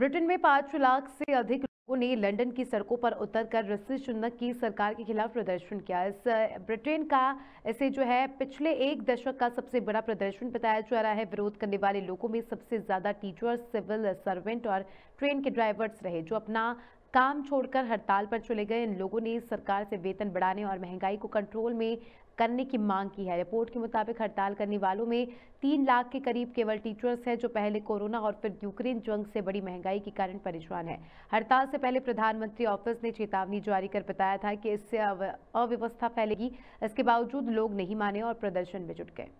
Britain में पाँच लाख से अधिक लोगों ने लंदन की सड़कों पर उतरकर रसी चुनक की सरकार के खिलाफ प्रदर्शन किया इस ब्रिटेन का इसे जो है पिछले एक दशक का सबसे बड़ा प्रदर्शन बताया जा रहा है विरोध करने वाले लोगों में सबसे ज़्यादा टीचर्स सिविल सर्वेंट और ट्रेन के ड्राइवर्स रहे जो अपना काम छोड़कर हड़ताल पर चले गए इन लोगों ने सरकार से वेतन बढ़ाने और महंगाई को कंट्रोल में करने की मांग की है रिपोर्ट के मुताबिक हड़ताल करने वालों में तीन लाख के करीब केवल टीचर्स हैं जो पहले कोरोना और फिर यूक्रेन जंग से बड़ी महंगाई के कारण परेशान है हड़ताल से पहले प्रधानमंत्री ऑफिस ने चेतावनी जारी कर बताया था कि इससे अव्यवस्था फैलेगी इसके बावजूद लोग नहीं माने और प्रदर्शन में जुट गए